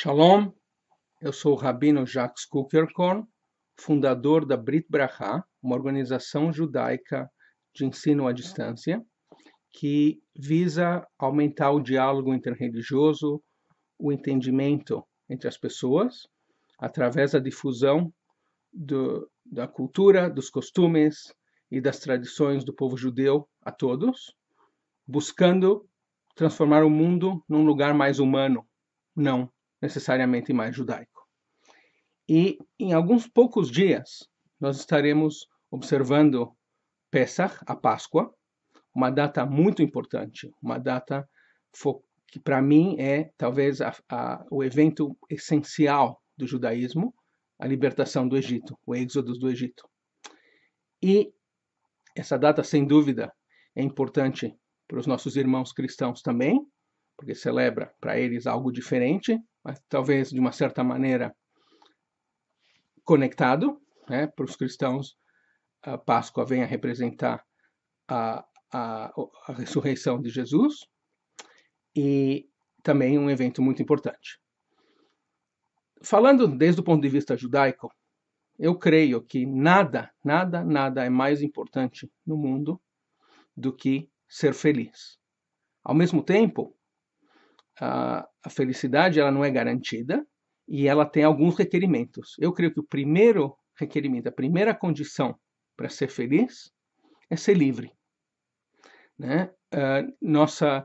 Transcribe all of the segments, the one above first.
Shalom, eu sou o Rabino Jacques Kukerkorn, fundador da Brit Bracha, uma organização judaica de ensino à distância, que visa aumentar o diálogo interreligioso, o entendimento entre as pessoas, através da difusão do, da cultura, dos costumes e das tradições do povo judeu a todos, buscando transformar o mundo num lugar mais humano, não necessariamente mais judaico. E em alguns poucos dias nós estaremos observando Pesach, a Páscoa, uma data muito importante, uma data que para mim é talvez a, a, o evento essencial do judaísmo, a libertação do Egito, o êxodo do Egito. E essa data, sem dúvida, é importante para os nossos irmãos cristãos também, porque celebra para eles algo diferente, mas talvez de uma certa maneira conectado, né? Para os cristãos, a Páscoa vem a representar a, a, a ressurreição de Jesus e também um evento muito importante. Falando desde o ponto de vista judaico, eu creio que nada, nada, nada é mais importante no mundo do que ser feliz. Ao mesmo tempo, uh, a felicidade ela não é garantida e ela tem alguns requerimentos. Eu creio que o primeiro requerimento, a primeira condição para ser feliz é ser livre. Né? Uh, nossa,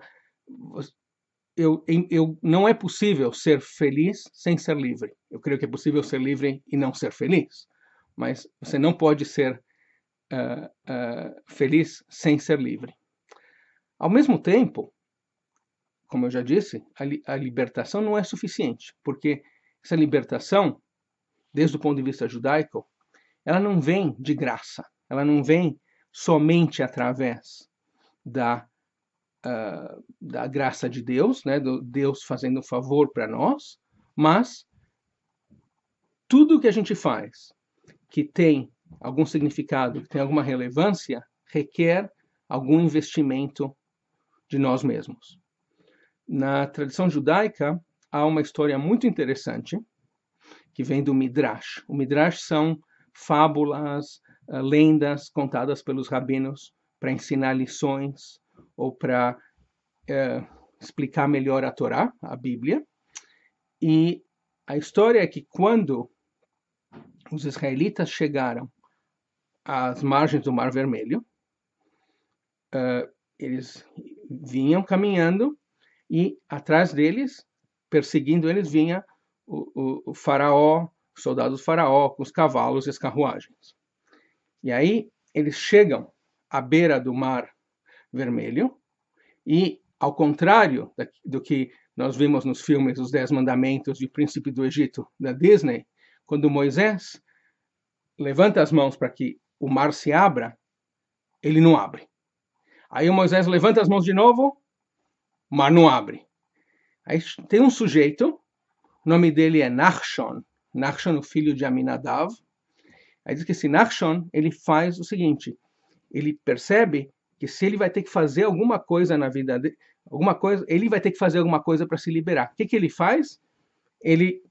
eu, eu, não é possível ser feliz sem ser livre. Eu creio que é possível ser livre e não ser feliz, mas você não pode ser uh, uh, feliz sem ser livre. Ao mesmo tempo, como eu já disse, a, li, a libertação não é suficiente, porque essa libertação, desde o ponto de vista judaico, ela não vem de graça, ela não vem somente através da, uh, da graça de Deus, né, do Deus fazendo um favor para nós, mas tudo que a gente faz que tem algum significado, que tem alguma relevância, requer algum investimento de nós mesmos na tradição judaica há uma história muito interessante que vem do Midrash. O Midrash são fábulas, eh, lendas contadas pelos rabinos para ensinar lições ou para eh, explicar melhor a Torá, a Bíblia. E a história é que quando os israelitas chegaram às margens do Mar Vermelho, uh, eles vinham caminhando e atrás deles, perseguindo eles, vinha o, o, o faraó, os soldados do faraó, com os cavalos e as carruagens. E aí eles chegam à beira do mar vermelho e, ao contrário da, do que nós vimos nos filmes Os Dez Mandamentos e o Príncipe do Egito da Disney, quando Moisés levanta as mãos para que o mar se abra, ele não abre. Aí Moisés levanta as mãos de novo, mas não abre. Aí tem um sujeito, o nome dele é Nachshon. Nachshon, o filho de Aminadav. Aí diz que esse Nachshon, ele faz o seguinte, ele percebe que se ele vai ter que fazer alguma coisa na vida dele, alguma coisa, ele vai ter que fazer alguma coisa para se liberar. O que, que ele faz? Ele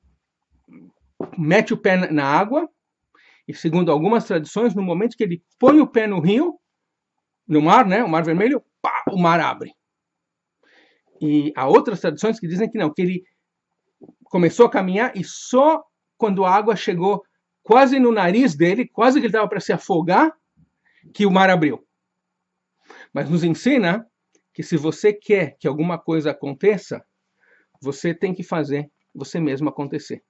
mete o pé na água e, segundo algumas tradições, no momento que ele põe o pé no rio, no mar, né, o mar vermelho, pá, o mar abre. E há outras tradições que dizem que não, que ele começou a caminhar e só quando a água chegou quase no nariz dele, quase que ele estava para se afogar, que o mar abriu. Mas nos ensina que se você quer que alguma coisa aconteça, você tem que fazer você mesmo acontecer.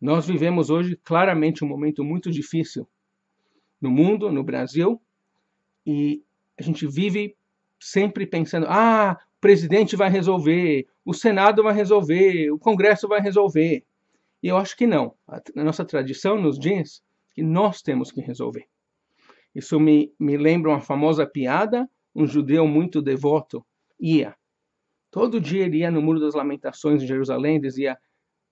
Nós vivemos hoje claramente um momento muito difícil no mundo, no Brasil, e a gente vive sempre pensando: ah, o presidente vai resolver, o Senado vai resolver, o Congresso vai resolver. E eu acho que não. A, nossa tradição nos diz que nós temos que resolver. Isso me, me lembra uma famosa piada. Um judeu muito devoto ia. Todo dia ele ia no Muro das Lamentações em Jerusalém e dizia: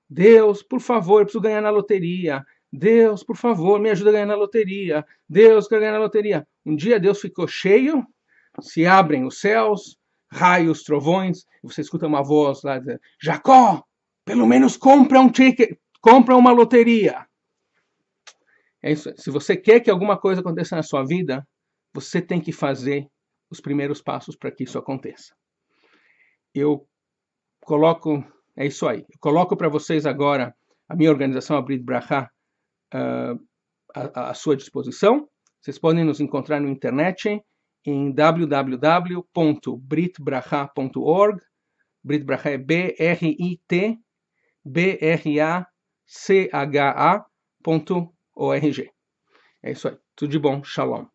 Deus, por favor, eu preciso ganhar na loteria. Deus, por favor, me ajuda a ganhar na loteria. Deus, quero ganhar na loteria. Um dia Deus ficou cheio se abrem os céus, raios, trovões, você escuta uma voz lá dizendo: Jacó, pelo menos compra um ticket, compra uma loteria. É isso. Se você quer que alguma coisa aconteça na sua vida, você tem que fazer os primeiros passos para que isso aconteça. Eu coloco, é isso aí. Eu coloco para vocês agora a minha organização Abrid Brahá uh, ah, à, à sua disposição. Vocês podem nos encontrar no internet em www.britbraha.org. Britbraha é B-R-I-T B-R-A-C-H-A.org. É isso aí. Tudo de bom. Shalom.